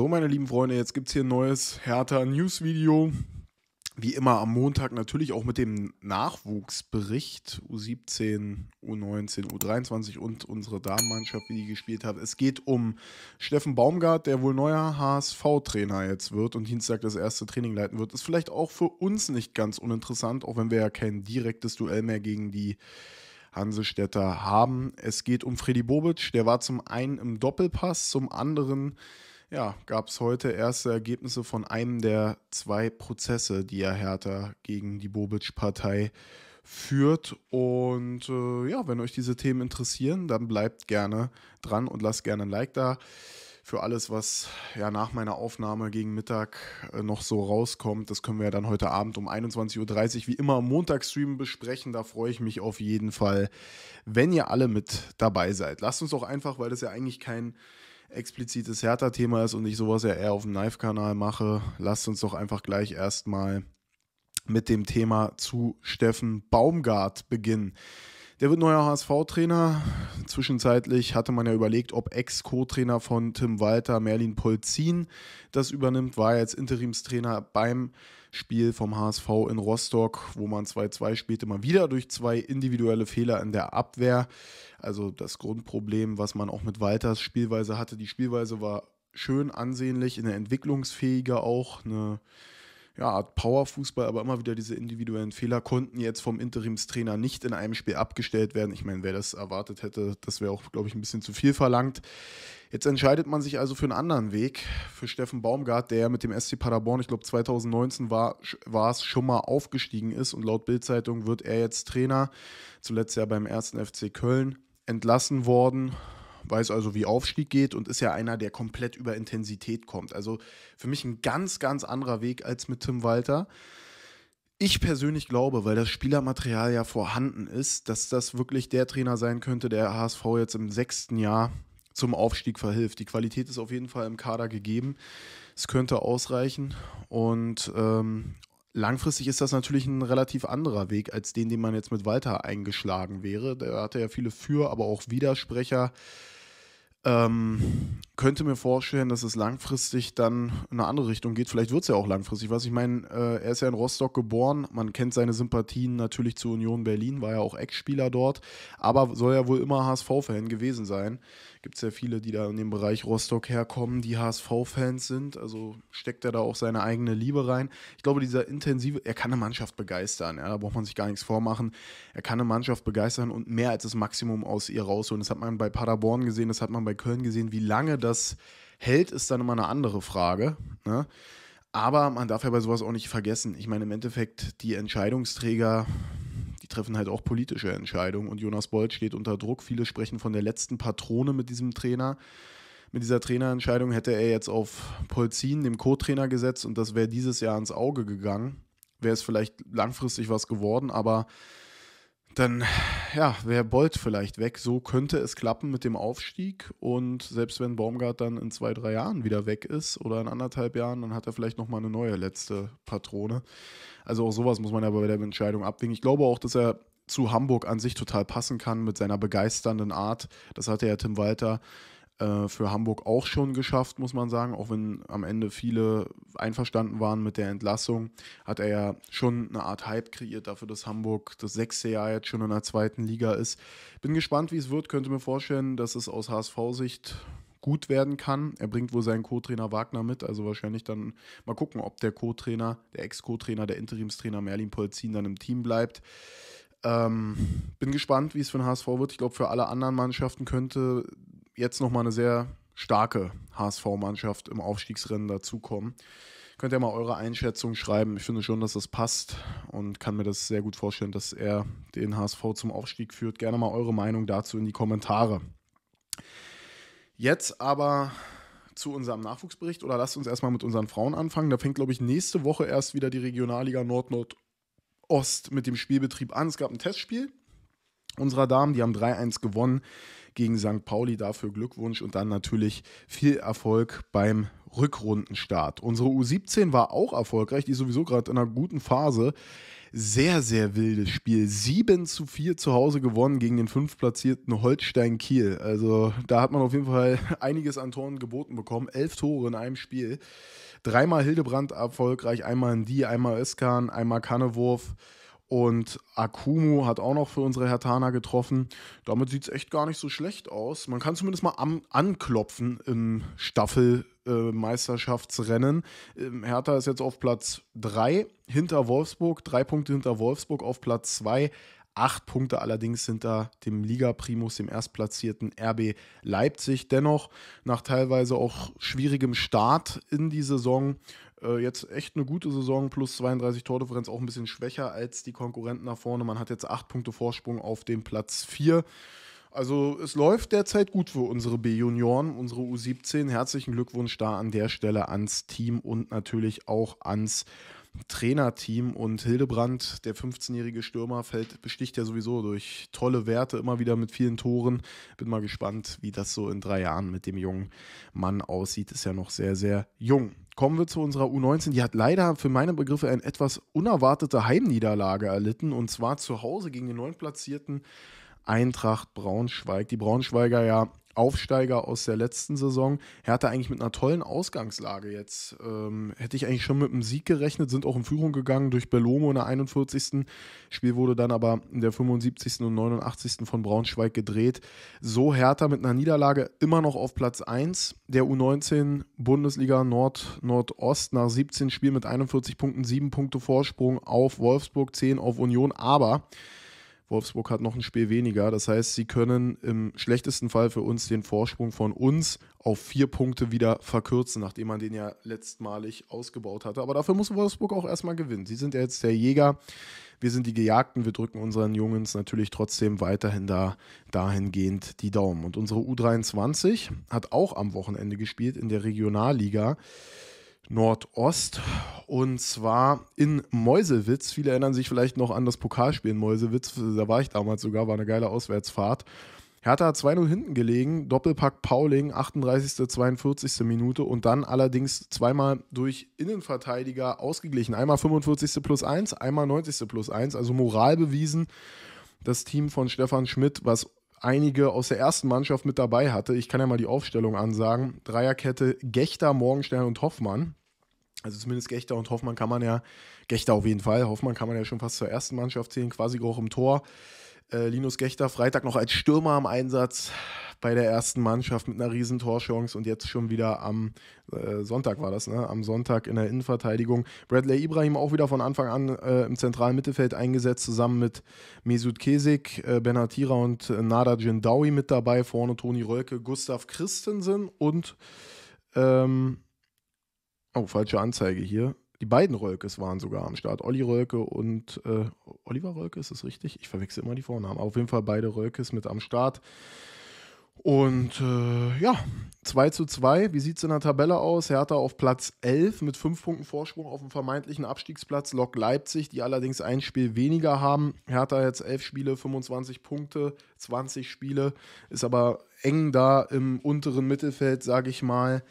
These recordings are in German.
So, meine lieben Freunde, jetzt gibt es hier ein neues Hertha News Video. Wie immer am Montag natürlich auch mit dem Nachwuchsbericht U17, U19, U23 und unsere Damenmannschaft, wie die gespielt hat. Es geht um Steffen Baumgart, der wohl neuer HSV-Trainer jetzt wird und Dienstag das erste Training leiten wird. Ist vielleicht auch für uns nicht ganz uninteressant, auch wenn wir ja kein direktes Duell mehr gegen die Hansestädter haben. Es geht um Freddy Bobic, der war zum einen im Doppelpass, zum anderen ja, gab es heute erste Ergebnisse von einem der zwei Prozesse, die ja Hertha gegen die Bobic-Partei führt. Und äh, ja, wenn euch diese Themen interessieren, dann bleibt gerne dran und lasst gerne ein Like da für alles, was ja nach meiner Aufnahme gegen Mittag äh, noch so rauskommt. Das können wir ja dann heute Abend um 21.30 Uhr wie immer am Montagstream besprechen. Da freue ich mich auf jeden Fall, wenn ihr alle mit dabei seid. Lasst uns doch einfach, weil das ja eigentlich kein explizites Hertha-Thema ist und ich sowas ja eher auf dem Knife-Kanal mache, lasst uns doch einfach gleich erstmal mit dem Thema zu Steffen Baumgart beginnen. Der wird neuer HSV-Trainer. Zwischenzeitlich hatte man ja überlegt, ob Ex-Co-Trainer von Tim Walter, Merlin Polzin, das übernimmt. War jetzt Interimstrainer beim Spiel vom HSV in Rostock, wo man 2-2 spielte, mal wieder durch zwei individuelle Fehler in der Abwehr. Also das Grundproblem, was man auch mit Walters Spielweise hatte. Die Spielweise war schön ansehnlich, eine entwicklungsfähige auch, eine ja, Art Powerfußball, aber immer wieder diese individuellen Fehler konnten jetzt vom Interimstrainer nicht in einem Spiel abgestellt werden. Ich meine, wer das erwartet hätte, das wäre auch, glaube ich, ein bisschen zu viel verlangt. Jetzt entscheidet man sich also für einen anderen Weg, für Steffen Baumgart, der mit dem SC Paderborn, ich glaube 2019 war es schon mal aufgestiegen ist und laut Bildzeitung wird er jetzt Trainer, zuletzt ja beim ersten FC Köln entlassen worden weiß also, wie Aufstieg geht und ist ja einer, der komplett über Intensität kommt. Also für mich ein ganz, ganz anderer Weg als mit Tim Walter. Ich persönlich glaube, weil das Spielermaterial ja vorhanden ist, dass das wirklich der Trainer sein könnte, der HSV jetzt im sechsten Jahr zum Aufstieg verhilft. Die Qualität ist auf jeden Fall im Kader gegeben. Es könnte ausreichen. Und ähm, langfristig ist das natürlich ein relativ anderer Weg als den, den man jetzt mit Walter eingeschlagen wäre. Da hatte ja viele Für-, aber auch Widersprecher. Ähm, könnte mir vorstellen, dass es langfristig dann in eine andere Richtung geht. Vielleicht wird es ja auch langfristig. Was ich meine, äh, er ist ja in Rostock geboren. Man kennt seine Sympathien natürlich zu Union Berlin, war ja auch Ex-Spieler dort, aber soll ja wohl immer HSV-Fan gewesen sein gibt es ja viele, die da in dem Bereich Rostock herkommen, die HSV-Fans sind. Also steckt er da auch seine eigene Liebe rein. Ich glaube, dieser intensive, er kann eine Mannschaft begeistern. Ja, da braucht man sich gar nichts vormachen. Er kann eine Mannschaft begeistern und mehr als das Maximum aus ihr rausholen. Das hat man bei Paderborn gesehen, das hat man bei Köln gesehen. Wie lange das hält, ist dann immer eine andere Frage. Ne? Aber man darf ja bei sowas auch nicht vergessen. Ich meine, im Endeffekt, die Entscheidungsträger treffen halt auch politische Entscheidungen und Jonas Bolt steht unter Druck. Viele sprechen von der letzten Patrone mit diesem Trainer. Mit dieser Trainerentscheidung hätte er jetzt auf Polzin, dem Co-Trainer, gesetzt und das wäre dieses Jahr ins Auge gegangen. Wäre es vielleicht langfristig was geworden, aber dann ja, wäre Bolt vielleicht weg. So könnte es klappen mit dem Aufstieg. Und selbst wenn Baumgart dann in zwei, drei Jahren wieder weg ist oder in anderthalb Jahren, dann hat er vielleicht nochmal eine neue letzte Patrone. Also auch sowas muss man ja bei der Entscheidung abwägen. Ich glaube auch, dass er zu Hamburg an sich total passen kann mit seiner begeisternden Art. Das hatte ja Tim Walter äh, für Hamburg auch schon geschafft, muss man sagen. Auch wenn am Ende viele einverstanden waren mit der Entlassung, hat er ja schon eine Art Hype kreiert dafür, dass Hamburg das sechste Jahr jetzt schon in der zweiten Liga ist. Bin gespannt, wie es wird. Könnte mir vorstellen, dass es aus HSV-Sicht gut werden kann. Er bringt wohl seinen Co-Trainer Wagner mit, also wahrscheinlich dann mal gucken, ob der Co-Trainer, der Ex-Co-Trainer, der Interimstrainer Merlin Polzin dann im Team bleibt. Ähm, bin gespannt, wie es für den HSV wird. Ich glaube, für alle anderen Mannschaften könnte jetzt nochmal eine sehr starke HSV-Mannschaft im Aufstiegsrennen dazukommen. Könnt ihr mal eure Einschätzung schreiben? Ich finde schon, dass das passt und kann mir das sehr gut vorstellen, dass er den HSV zum Aufstieg führt. Gerne mal eure Meinung dazu in die Kommentare. Jetzt aber zu unserem Nachwuchsbericht oder lasst uns erstmal mit unseren Frauen anfangen. Da fängt, glaube ich, nächste Woche erst wieder die Regionalliga Nord-Nord-Ost mit dem Spielbetrieb an. Es gab ein Testspiel unserer Damen. Die haben 3-1 gewonnen gegen St. Pauli. Dafür Glückwunsch und dann natürlich viel Erfolg beim Rückrundenstart. Unsere U17 war auch erfolgreich, die ist sowieso gerade in einer guten Phase. Sehr, sehr wildes Spiel. 7 zu 4 zu Hause gewonnen gegen den fünftplatzierten Holstein Kiel. Also da hat man auf jeden Fall einiges an Toren geboten bekommen. Elf Tore in einem Spiel. Dreimal Hildebrand erfolgreich, einmal in die, einmal Öskan, einmal Kannewurf. Und Akumu hat auch noch für unsere Hertana getroffen. Damit sieht es echt gar nicht so schlecht aus. Man kann zumindest mal am, anklopfen im Staffelmeisterschaftsrennen. Äh, ähm, Hertha ist jetzt auf Platz 3 hinter Wolfsburg, drei Punkte hinter Wolfsburg auf Platz 2. Acht Punkte allerdings hinter dem Liga-Primus, dem erstplatzierten RB Leipzig. Dennoch, nach teilweise auch schwierigem Start in die Saison, äh, jetzt echt eine gute Saison, plus 32 Tordifferenz, auch ein bisschen schwächer als die Konkurrenten nach vorne. Man hat jetzt acht Punkte Vorsprung auf dem Platz 4. Also es läuft derzeit gut für unsere B-Junioren, unsere U17. Herzlichen Glückwunsch da an der Stelle ans Team und natürlich auch ans Trainerteam und Hildebrand, der 15-jährige Stürmer, fällt, besticht ja sowieso durch tolle Werte, immer wieder mit vielen Toren. Bin mal gespannt, wie das so in drei Jahren mit dem jungen Mann aussieht. Ist ja noch sehr, sehr jung. Kommen wir zu unserer U19. Die hat leider für meine Begriffe eine etwas unerwartete Heimniederlage erlitten und zwar zu Hause gegen den neunplatzierten Eintracht Braunschweig. Die Braunschweiger ja Aufsteiger aus der letzten Saison. Hertha eigentlich mit einer tollen Ausgangslage jetzt. Ähm, hätte ich eigentlich schon mit einem Sieg gerechnet, sind auch in Führung gegangen durch Belomo in der 41. Spiel wurde dann aber in der 75. und 89. von Braunschweig gedreht. So Hertha mit einer Niederlage immer noch auf Platz 1 der U19 Bundesliga Nord Nordost nach 17 Spielen mit 41 Punkten, 7 Punkte Vorsprung auf Wolfsburg, 10 auf Union, aber Wolfsburg hat noch ein Spiel weniger. Das heißt, sie können im schlechtesten Fall für uns den Vorsprung von uns auf vier Punkte wieder verkürzen, nachdem man den ja letztmalig ausgebaut hatte. Aber dafür muss Wolfsburg auch erstmal gewinnen. Sie sind ja jetzt der Jäger. Wir sind die Gejagten. Wir drücken unseren Jungs natürlich trotzdem weiterhin da, dahingehend die Daumen. Und unsere U23 hat auch am Wochenende gespielt in der Regionalliga. Nordost und zwar in Meuselwitz. Viele erinnern sich vielleicht noch an das Pokalspiel in Meuselwitz. Da war ich damals sogar, war eine geile Auswärtsfahrt. Hertha hat 2-0 hinten gelegen, Doppelpack Pauling, 38., 42. Minute und dann allerdings zweimal durch Innenverteidiger ausgeglichen. Einmal 45. plus 1, einmal 90. plus 1. Also Moral bewiesen, das Team von Stefan Schmidt, was einige aus der ersten Mannschaft mit dabei hatte. Ich kann ja mal die Aufstellung ansagen. Dreierkette Gechter, Morgenstern und Hoffmann. Also zumindest Gechter und Hoffmann kann man ja, Gechter auf jeden Fall, Hoffmann kann man ja schon fast zur ersten Mannschaft zählen, quasi auch im Tor. Äh, Linus Gechter Freitag noch als Stürmer am Einsatz bei der ersten Mannschaft mit einer riesen und jetzt schon wieder am äh, Sonntag war das, ne? Am Sonntag in der Innenverteidigung. Bradley Ibrahim auch wieder von Anfang an äh, im zentralen Mittelfeld eingesetzt, zusammen mit Mesut Kesik, äh, Benatira und äh, Nada Jindawi mit dabei, vorne Toni Rölke, Gustav Christensen und ähm, Oh, falsche Anzeige hier. Die beiden Rölkes waren sogar am Start. Olli Rölke und äh, Oliver Rölke, ist das richtig? Ich verwechsel immer die Vornamen. auf jeden Fall beide Rölkes mit am Start. Und äh, ja, 2 zu 2. Wie sieht es in der Tabelle aus? Hertha auf Platz 11 mit 5 Punkten Vorsprung auf dem vermeintlichen Abstiegsplatz. Lok Leipzig, die allerdings ein Spiel weniger haben. Hertha jetzt 11 Spiele, 25 Punkte, 20 Spiele. Ist aber eng da im unteren Mittelfeld, sage ich mal.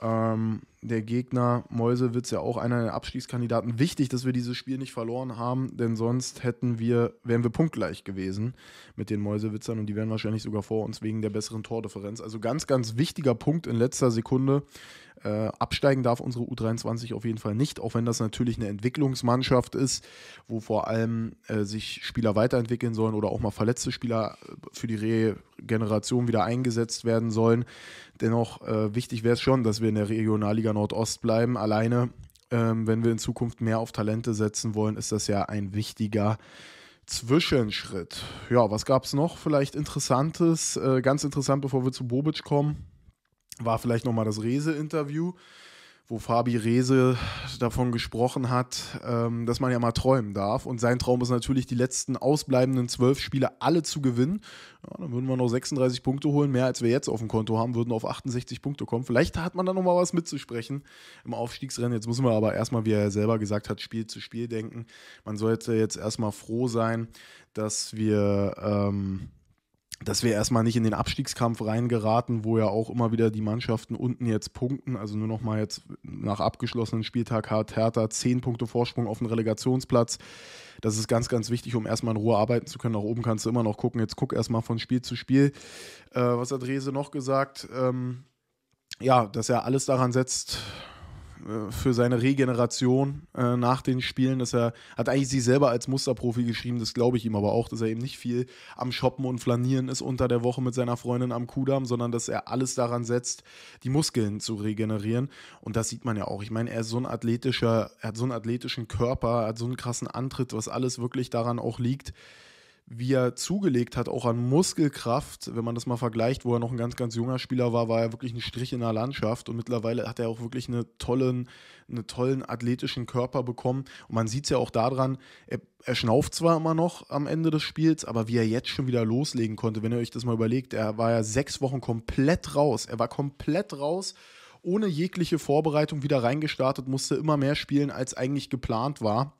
Ähm, der Gegner Mäusewitz ja auch einer der Abstiegskandidaten. Wichtig, dass wir dieses Spiel nicht verloren haben, denn sonst hätten wir, wären wir punktgleich gewesen mit den Mäusewitzern und die wären wahrscheinlich sogar vor uns wegen der besseren Tordifferenz. Also ganz, ganz wichtiger Punkt in letzter Sekunde. Äh, absteigen darf unsere U23 auf jeden Fall nicht, auch wenn das natürlich eine Entwicklungsmannschaft ist, wo vor allem äh, sich Spieler weiterentwickeln sollen oder auch mal verletzte Spieler äh, für die Regeneration wieder eingesetzt werden sollen. Dennoch äh, wichtig wäre es schon, dass wir in der Regionalliga Liga Nordost bleiben. Alleine, ähm, wenn wir in Zukunft mehr auf Talente setzen wollen, ist das ja ein wichtiger Zwischenschritt. Ja, was gab es noch vielleicht Interessantes? Äh, ganz interessant, bevor wir zu Bobic kommen, war vielleicht nochmal das Rese-Interview wo Fabi Rehse davon gesprochen hat, ähm, dass man ja mal träumen darf. Und sein Traum ist natürlich, die letzten ausbleibenden zwölf Spiele alle zu gewinnen. Ja, dann würden wir noch 36 Punkte holen, mehr als wir jetzt auf dem Konto haben, würden auf 68 Punkte kommen. Vielleicht hat man da nochmal was mitzusprechen im Aufstiegsrennen. Jetzt müssen wir aber erstmal, wie er selber gesagt hat, Spiel zu Spiel denken. Man sollte jetzt erstmal froh sein, dass wir... Ähm, dass wir erstmal nicht in den Abstiegskampf reingeraten, wo ja auch immer wieder die Mannschaften unten jetzt punkten. Also nur nochmal jetzt nach abgeschlossenen Spieltag hat Hertha zehn Punkte Vorsprung auf den Relegationsplatz. Das ist ganz, ganz wichtig, um erstmal in Ruhe arbeiten zu können. Nach oben kannst du immer noch gucken. Jetzt guck erstmal von Spiel zu Spiel. Äh, was hat Rese noch gesagt? Ähm, ja, dass er alles daran setzt, äh, für seine Regeneration äh, nach den Spielen, dass er hat eigentlich sich selber als Musterprofi geschrieben, das glaube ich ihm aber auch, dass er eben nicht viel am Shoppen und Flanieren ist unter der Woche mit seiner Freundin am Kudamm, sondern dass er alles daran setzt, die Muskeln zu regenerieren und das sieht man ja auch. Ich meine, er ist so ein athletischer, er hat so einen athletischen Körper, er hat so einen krassen Antritt, was alles wirklich daran auch liegt wie er zugelegt hat, auch an Muskelkraft, wenn man das mal vergleicht, wo er noch ein ganz, ganz junger Spieler war, war er wirklich ein Strich in der Landschaft und mittlerweile hat er auch wirklich einen tollen, einen tollen athletischen Körper bekommen. Und man sieht es ja auch daran, er, er schnauft zwar immer noch am Ende des Spiels, aber wie er jetzt schon wieder loslegen konnte, wenn ihr euch das mal überlegt, er war ja sechs Wochen komplett raus. Er war komplett raus ohne jegliche Vorbereitung wieder reingestartet, musste immer mehr spielen, als eigentlich geplant war.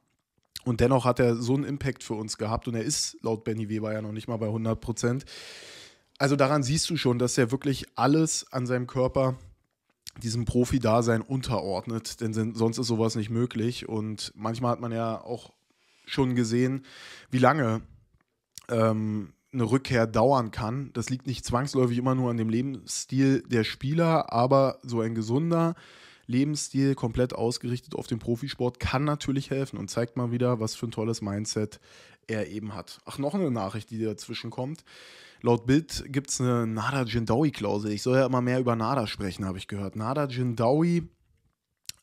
Und dennoch hat er so einen Impact für uns gehabt und er ist laut Benny Weber ja noch nicht mal bei 100 Prozent. Also daran siehst du schon, dass er wirklich alles an seinem Körper diesem Profi-Dasein unterordnet, denn sonst ist sowas nicht möglich. Und manchmal hat man ja auch schon gesehen, wie lange ähm, eine Rückkehr dauern kann. Das liegt nicht zwangsläufig immer nur an dem Lebensstil der Spieler, aber so ein gesunder, Lebensstil komplett ausgerichtet auf den Profisport kann natürlich helfen und zeigt mal wieder, was für ein tolles Mindset er eben hat. Ach, noch eine Nachricht, die dazwischen kommt. Laut Bild gibt es eine Nada Jindawi-Klausel. Ich soll ja immer mehr über Nada sprechen, habe ich gehört. Nada Jindawi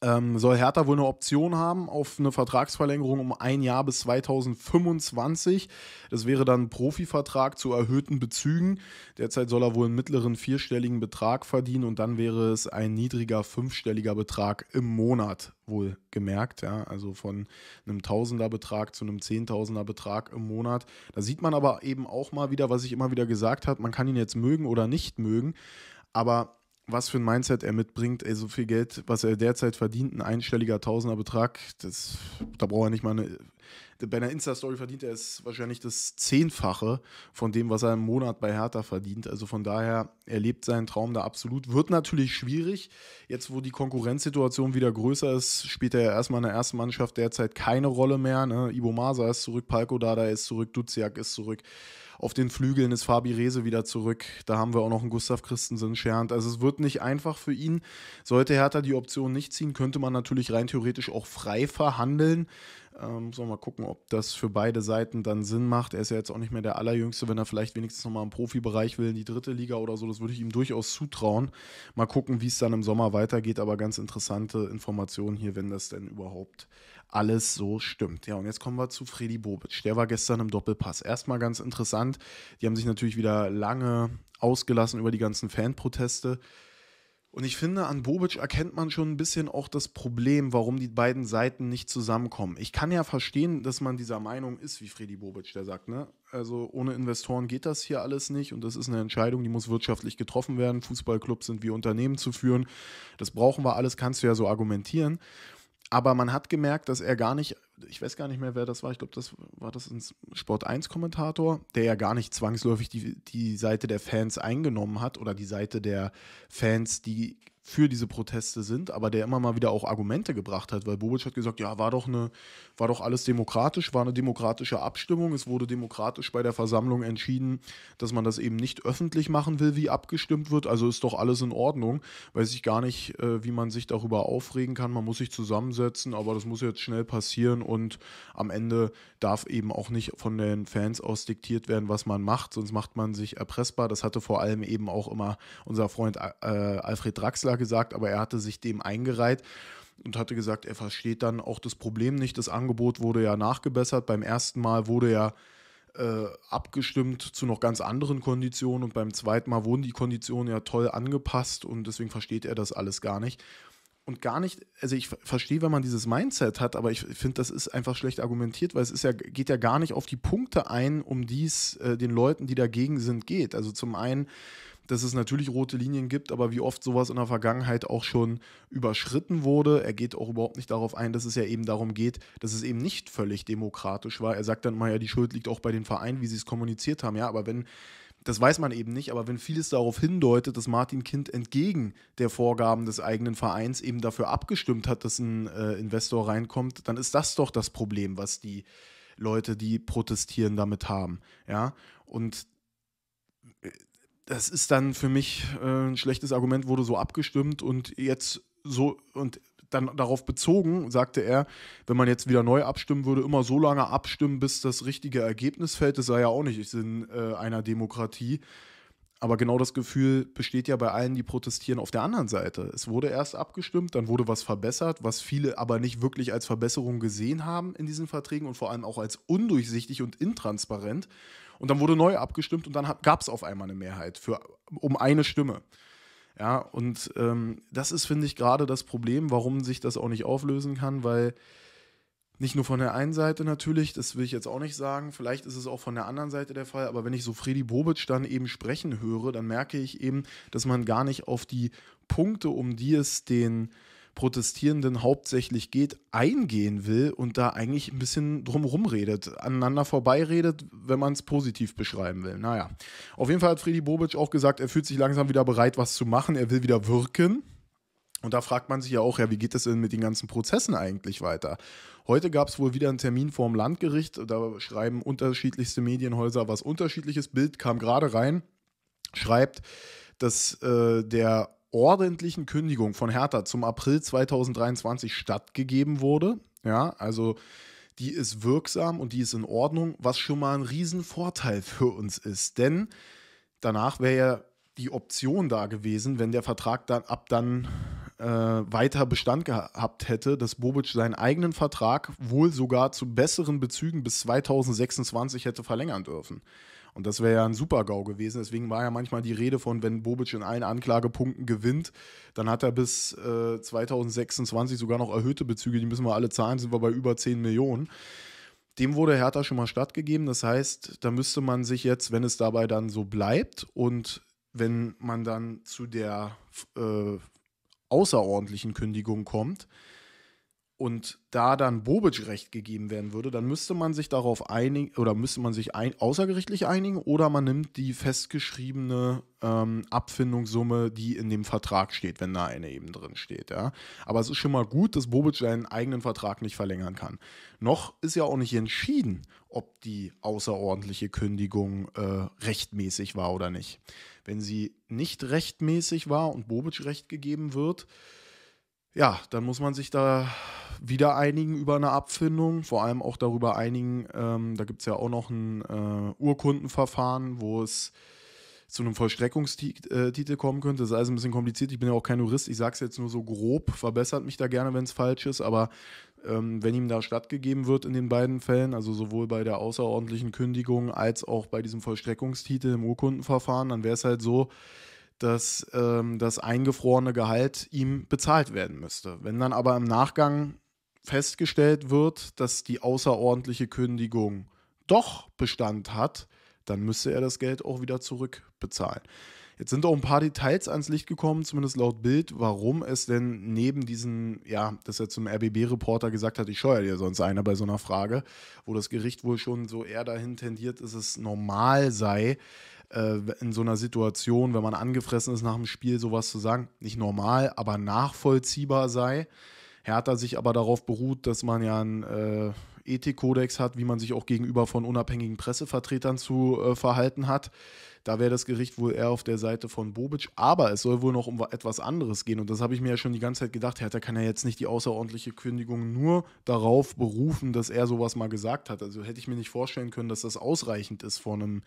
ähm, soll Hertha wohl eine Option haben auf eine Vertragsverlängerung um ein Jahr bis 2025. Das wäre dann ein Profivertrag zu erhöhten Bezügen. Derzeit soll er wohl einen mittleren vierstelligen Betrag verdienen und dann wäre es ein niedriger fünfstelliger Betrag im Monat wohl gemerkt. Ja? Also von einem Tausenderbetrag zu einem Zehntausenderbetrag im Monat. Da sieht man aber eben auch mal wieder, was ich immer wieder gesagt habe, man kann ihn jetzt mögen oder nicht mögen, aber was für ein Mindset er mitbringt, ey, so viel Geld, was er derzeit verdient, ein einstelliger Tausenderbetrag, das, da braucht er nicht mal eine. Bei einer Insta-Story verdient er es wahrscheinlich das Zehnfache von dem, was er im Monat bei Hertha verdient. Also von daher, er lebt seinen Traum da absolut. Wird natürlich schwierig. Jetzt, wo die Konkurrenzsituation wieder größer ist, spielt er ja erstmal in der ersten Mannschaft derzeit keine Rolle mehr. Ne? Ibo Masa ist zurück, Palko Dada ist zurück, Duziak ist zurück. Auf den Flügeln ist Fabi Rese wieder zurück. Da haben wir auch noch einen Gustav Christensen Schernd. Also es wird nicht einfach für ihn. Sollte Hertha die Option nicht ziehen, könnte man natürlich rein theoretisch auch frei verhandeln. Ähm, sollen wir mal gucken, ob das für beide Seiten dann Sinn macht. Er ist ja jetzt auch nicht mehr der Allerjüngste, wenn er vielleicht wenigstens nochmal im Profibereich will, in die dritte Liga oder so. Das würde ich ihm durchaus zutrauen. Mal gucken, wie es dann im Sommer weitergeht. Aber ganz interessante Informationen hier, wenn das denn überhaupt alles so stimmt. Ja, und jetzt kommen wir zu Freddy Bobic. Der war gestern im Doppelpass. Erstmal ganz interessant. Die haben sich natürlich wieder lange ausgelassen über die ganzen Fanproteste. Und ich finde, an Bobic erkennt man schon ein bisschen auch das Problem, warum die beiden Seiten nicht zusammenkommen. Ich kann ja verstehen, dass man dieser Meinung ist, wie Freddy Bobic, der sagt, ne? Also ohne Investoren geht das hier alles nicht und das ist eine Entscheidung, die muss wirtschaftlich getroffen werden. Fußballclubs sind wie Unternehmen zu führen. Das brauchen wir alles, kannst du ja so argumentieren. Aber man hat gemerkt, dass er gar nicht, ich weiß gar nicht mehr, wer das war, ich glaube, das war das ein Sport 1-Kommentator, der ja gar nicht zwangsläufig die, die Seite der Fans eingenommen hat oder die Seite der Fans, die für diese Proteste sind, aber der immer mal wieder auch Argumente gebracht hat, weil Bobic hat gesagt, ja, war doch eine, war doch alles demokratisch, war eine demokratische Abstimmung, es wurde demokratisch bei der Versammlung entschieden, dass man das eben nicht öffentlich machen will, wie abgestimmt wird, also ist doch alles in Ordnung. Weiß ich gar nicht, äh, wie man sich darüber aufregen kann, man muss sich zusammensetzen, aber das muss jetzt schnell passieren und am Ende darf eben auch nicht von den Fans aus diktiert werden, was man macht, sonst macht man sich erpressbar. Das hatte vor allem eben auch immer unser Freund äh, Alfred Draxler er gesagt, aber er hatte sich dem eingereiht und hatte gesagt, er versteht dann auch das Problem nicht. Das Angebot wurde ja nachgebessert. Beim ersten Mal wurde ja äh, abgestimmt zu noch ganz anderen Konditionen und beim zweiten Mal wurden die Konditionen ja toll angepasst und deswegen versteht er das alles gar nicht. Und gar nicht, also ich verstehe, wenn man dieses Mindset hat, aber ich finde, das ist einfach schlecht argumentiert, weil es ist ja, geht ja gar nicht auf die Punkte ein, um die es äh, den Leuten, die dagegen sind, geht. Also zum einen dass es natürlich rote Linien gibt, aber wie oft sowas in der Vergangenheit auch schon überschritten wurde. Er geht auch überhaupt nicht darauf ein, dass es ja eben darum geht, dass es eben nicht völlig demokratisch war. Er sagt dann mal, ja, die Schuld liegt auch bei den Vereinen, wie sie es kommuniziert haben. Ja, aber wenn das weiß man eben nicht, aber wenn vieles darauf hindeutet, dass Martin Kind entgegen der Vorgaben des eigenen Vereins eben dafür abgestimmt hat, dass ein äh, Investor reinkommt, dann ist das doch das Problem, was die Leute, die protestieren, damit haben. Ja, und äh, das ist dann für mich äh, ein schlechtes Argument, wurde so abgestimmt und jetzt so und dann darauf bezogen, sagte er, wenn man jetzt wieder neu abstimmen würde, immer so lange abstimmen, bis das richtige Ergebnis fällt. Das sei ja auch nicht Sinn äh, einer Demokratie. Aber genau das Gefühl besteht ja bei allen, die protestieren, auf der anderen Seite. Es wurde erst abgestimmt, dann wurde was verbessert, was viele aber nicht wirklich als Verbesserung gesehen haben in diesen Verträgen und vor allem auch als undurchsichtig und intransparent. Und dann wurde neu abgestimmt und dann gab es auf einmal eine Mehrheit für, um eine Stimme. Ja, und ähm, das ist, finde ich, gerade das Problem, warum sich das auch nicht auflösen kann, weil nicht nur von der einen Seite natürlich, das will ich jetzt auch nicht sagen, vielleicht ist es auch von der anderen Seite der Fall, aber wenn ich so Fredi Bobic dann eben sprechen höre, dann merke ich eben, dass man gar nicht auf die Punkte, um die es den Protestierenden hauptsächlich geht, eingehen will und da eigentlich ein bisschen drumherum redet, aneinander vorbeiredet, wenn man es positiv beschreiben will. Naja, auf jeden Fall hat Freddy Bobic auch gesagt, er fühlt sich langsam wieder bereit, was zu machen, er will wieder wirken. Und da fragt man sich ja auch, ja, wie geht es denn mit den ganzen Prozessen eigentlich weiter? Heute gab es wohl wieder einen Termin vorm Landgericht. Da schreiben unterschiedlichste Medienhäuser was unterschiedliches. Bild kam gerade rein, schreibt, dass äh, der ordentlichen Kündigung von Hertha zum April 2023 stattgegeben wurde. Ja, also die ist wirksam und die ist in Ordnung, was schon mal ein Riesenvorteil für uns ist. Denn danach wäre ja die Option da gewesen, wenn der Vertrag dann ab dann äh, weiter Bestand gehabt hätte, dass Bobic seinen eigenen Vertrag wohl sogar zu besseren Bezügen bis 2026 hätte verlängern dürfen. Und das wäre ja ein Super-GAU gewesen. Deswegen war ja manchmal die Rede von, wenn Bobic in allen Anklagepunkten gewinnt, dann hat er bis äh, 2026 sogar noch erhöhte Bezüge, die müssen wir alle zahlen, sind wir bei über 10 Millionen. Dem wurde Hertha schon mal stattgegeben. Das heißt, da müsste man sich jetzt, wenn es dabei dann so bleibt und wenn man dann zu der äh, außerordentlichen Kündigung kommt, und da dann Bobic recht gegeben werden würde, dann müsste man sich darauf einigen oder müsste man sich ein, außergerichtlich einigen oder man nimmt die festgeschriebene ähm, Abfindungssumme, die in dem Vertrag steht, wenn da eine eben drin steht. Ja? Aber es ist schon mal gut, dass Bobic seinen eigenen Vertrag nicht verlängern kann. Noch ist ja auch nicht entschieden, ob die außerordentliche Kündigung äh, rechtmäßig war oder nicht. Wenn sie nicht rechtmäßig war und Bobic recht gegeben wird, ja, dann muss man sich da wieder einigen über eine Abfindung, vor allem auch darüber einigen, ähm, da gibt es ja auch noch ein äh, Urkundenverfahren, wo es zu einem Vollstreckungstitel äh, kommen könnte. Das ist alles ein bisschen kompliziert. Ich bin ja auch kein Jurist. Ich sage es jetzt nur so grob. Verbessert mich da gerne, wenn es falsch ist. Aber ähm, wenn ihm da stattgegeben wird in den beiden Fällen, also sowohl bei der außerordentlichen Kündigung als auch bei diesem Vollstreckungstitel im Urkundenverfahren, dann wäre es halt so, dass ähm, das eingefrorene Gehalt ihm bezahlt werden müsste. Wenn dann aber im Nachgang festgestellt wird, dass die außerordentliche Kündigung doch Bestand hat, dann müsste er das Geld auch wieder zurückbezahlen. Jetzt sind auch ein paar Details ans Licht gekommen, zumindest laut Bild, warum es denn neben diesen, ja, dass er zum RBB-Reporter gesagt hat, ich scheue dir sonst einer bei so einer Frage, wo das Gericht wohl schon so eher dahin tendiert, dass es normal sei, äh, in so einer Situation, wenn man angefressen ist nach dem Spiel, sowas zu sagen, nicht normal, aber nachvollziehbar sei. Hertha sich aber darauf beruht, dass man ja einen äh, Ethikkodex hat, wie man sich auch gegenüber von unabhängigen Pressevertretern zu äh, verhalten hat. Da wäre das Gericht wohl eher auf der Seite von Bobic. Aber es soll wohl noch um etwas anderes gehen. Und das habe ich mir ja schon die ganze Zeit gedacht. Hertha kann ja jetzt nicht die außerordentliche Kündigung nur darauf berufen, dass er sowas mal gesagt hat. Also hätte ich mir nicht vorstellen können, dass das ausreichend ist vor einem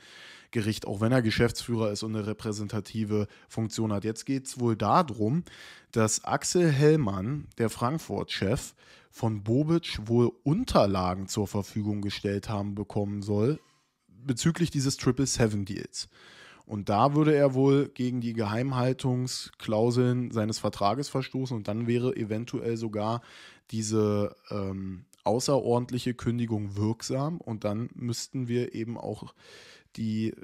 Gericht, auch wenn er Geschäftsführer ist und eine repräsentative Funktion hat. Jetzt geht es wohl darum, dass Axel Hellmann, der Frankfurt-Chef, von Bobic wohl Unterlagen zur Verfügung gestellt haben bekommen soll, bezüglich dieses Triple Seven Deals. Und da würde er wohl gegen die Geheimhaltungsklauseln seines Vertrages verstoßen und dann wäre eventuell sogar diese ähm, außerordentliche Kündigung wirksam und dann müssten wir eben auch die, äh,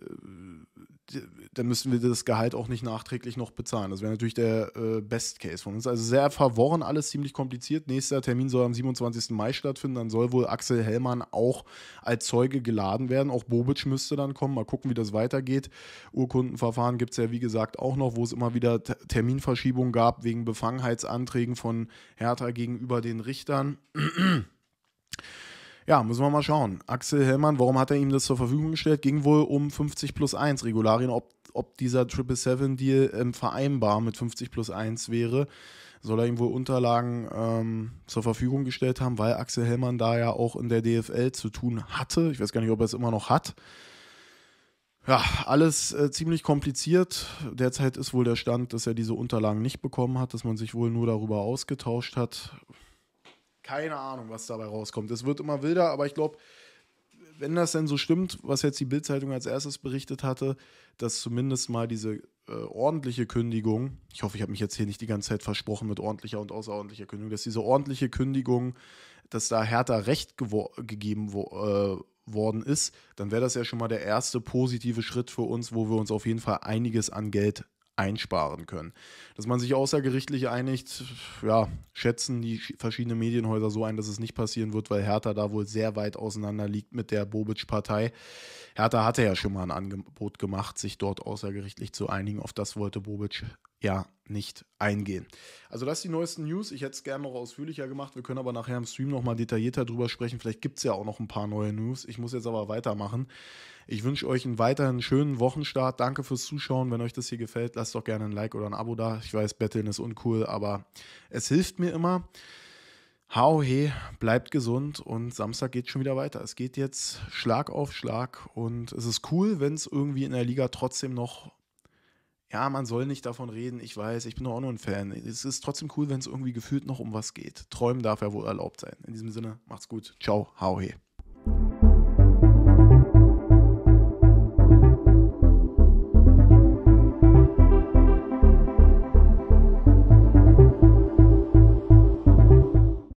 die, dann müssten wir das Gehalt auch nicht nachträglich noch bezahlen. Das wäre natürlich der äh, Best Case von uns. Also sehr verworren, alles ziemlich kompliziert. Nächster Termin soll am 27. Mai stattfinden. Dann soll wohl Axel Hellmann auch als Zeuge geladen werden. Auch Bobic müsste dann kommen. Mal gucken, wie das weitergeht. Urkundenverfahren gibt es ja, wie gesagt, auch noch, wo es immer wieder T Terminverschiebungen gab wegen Befangenheitsanträgen von Hertha gegenüber den Richtern. Ja, müssen wir mal schauen. Axel Hellmann, warum hat er ihm das zur Verfügung gestellt? Ging wohl um 50 plus 1 Regularien, ob, ob dieser 777-Deal ähm, vereinbar mit 50 plus 1 wäre. Soll er ihm wohl Unterlagen ähm, zur Verfügung gestellt haben, weil Axel Hellmann da ja auch in der DFL zu tun hatte. Ich weiß gar nicht, ob er es immer noch hat. Ja, alles äh, ziemlich kompliziert. Derzeit ist wohl der Stand, dass er diese Unterlagen nicht bekommen hat, dass man sich wohl nur darüber ausgetauscht hat. Keine Ahnung, was dabei rauskommt. Es wird immer wilder, aber ich glaube, wenn das denn so stimmt, was jetzt die Bildzeitung als erstes berichtet hatte, dass zumindest mal diese äh, ordentliche Kündigung, ich hoffe, ich habe mich jetzt hier nicht die ganze Zeit versprochen mit ordentlicher und außerordentlicher Kündigung, dass diese ordentliche Kündigung, dass da härter Recht gegeben wo, äh, worden ist, dann wäre das ja schon mal der erste positive Schritt für uns, wo wir uns auf jeden Fall einiges an Geld einsparen können. Dass man sich außergerichtlich einigt, ja, schätzen die verschiedenen Medienhäuser so ein, dass es nicht passieren wird, weil Hertha da wohl sehr weit auseinander liegt mit der Bobic-Partei. Hertha hatte ja schon mal ein Angebot gemacht, sich dort außergerichtlich zu einigen. Auf das wollte Bobic ja nicht eingehen. Also das sind die neuesten News. Ich hätte es gerne noch ausführlicher gemacht. Wir können aber nachher im Stream nochmal detaillierter drüber sprechen. Vielleicht gibt es ja auch noch ein paar neue News. Ich muss jetzt aber weitermachen. Ich wünsche euch einen weiteren schönen Wochenstart. Danke fürs Zuschauen. Wenn euch das hier gefällt, lasst doch gerne ein Like oder ein Abo da. Ich weiß, Betteln ist uncool, aber es hilft mir immer. Hau he, bleibt gesund und Samstag geht schon wieder weiter. Es geht jetzt Schlag auf Schlag und es ist cool, wenn es irgendwie in der Liga trotzdem noch ja, man soll nicht davon reden, ich weiß, ich bin doch auch nur ein Fan. Es ist trotzdem cool, wenn es irgendwie gefühlt noch um was geht. Träumen darf ja wohl erlaubt sein. In diesem Sinne, macht's gut. Ciao, hau he.